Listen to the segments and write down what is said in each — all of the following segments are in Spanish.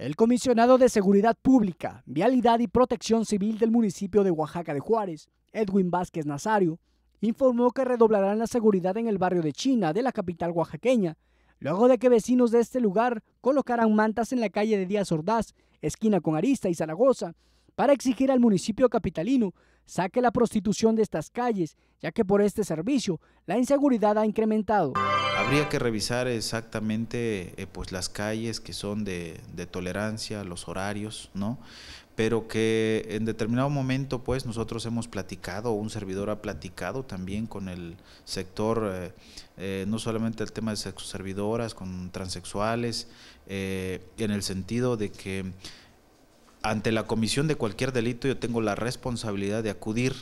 El comisionado de Seguridad Pública, Vialidad y Protección Civil del municipio de Oaxaca de Juárez, Edwin Vázquez Nazario, informó que redoblarán la seguridad en el barrio de China de la capital oaxaqueña, luego de que vecinos de este lugar colocaran mantas en la calle de Díaz Ordaz, esquina con Arista y Zaragoza, para exigir al municipio capitalino saque la prostitución de estas calles, ya que por este servicio la inseguridad ha incrementado. Habría que revisar exactamente eh, pues las calles que son de, tolerancia, los horarios, ¿no? Pero que en determinado momento, pues nosotros hemos platicado, un servidor ha platicado también con el sector, eh, eh, no solamente el tema de servidoras, con transexuales, en el sentido de que ante la comisión de cualquier delito yo tengo la responsabilidad de acudir,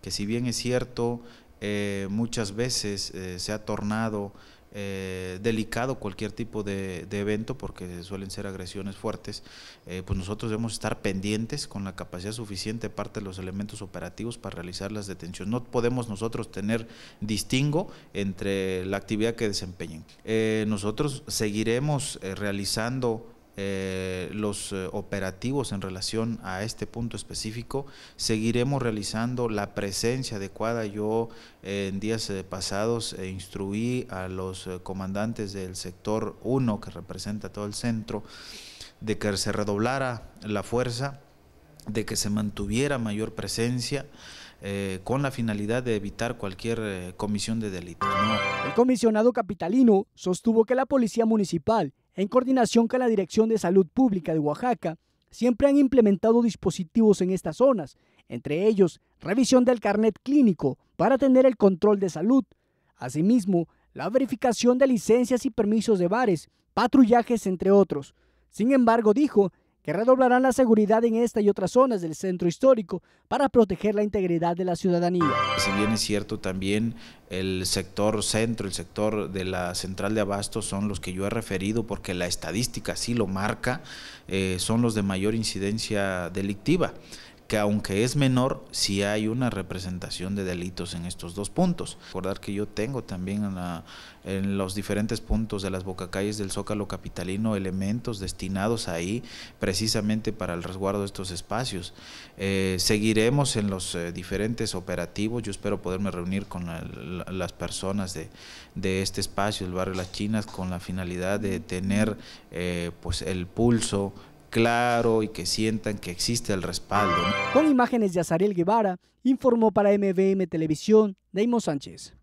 que si bien es cierto, eh, muchas veces eh, se ha tornado eh, delicado cualquier tipo de, evento porque suelen ser agresiones fuertes, pues nosotros debemos estar pendientes con la capacidad suficiente parte de los elementos operativos para realizar las detenciones. No podemos nosotros tener distingo entre la actividad que desempeñen. nosotros seguiremos realizando eh, los eh, operativos en relación a este punto específico. Seguiremos realizando la presencia adecuada. Yo eh, en días pasados instruí a los comandantes del sector 1, que representa todo el centro, de que se redoblara la fuerza, de que se mantuviera mayor presencia. con la finalidad de evitar cualquier comisión de delito El comisionado capitalino sostuvo que la policía municipal en coordinación con la Dirección de Salud Pública de Oaxaca, siempre han implementado dispositivos en estas zonas, entre ellos revisión del carnet clínico para tener el control de salud, asimismo la verificación de licencias y permisos de bares, patrullajes entre otros. Sin embargo, dijo, que redoblarán la seguridad en esta y otras zonas del centro histórico para proteger la integridad de la ciudadanía. Si bien es cierto también el sector centro, el sector de la central de abasto son los que yo he referido porque la estadística sí lo marca, eh, son los de mayor incidencia delictiva que aunque es menor, sí hay una representación de delitos en estos dos puntos. Recordar que yo tengo también en, los diferentes puntos de las bocacalles del Zócalo Capitalino elementos destinados ahí precisamente para el resguardo de estos espacios. Eh, seguiremos en los eh, diferentes operativos, yo espero poderme reunir con las personas de, este espacio, el barrio Las Chinas, con la finalidad de tener eh, pues el pulso, claro y que sientan que existe el respaldo. Con imágenes de Azariel Guevara, informó para MBM Televisión Daimo Sánchez.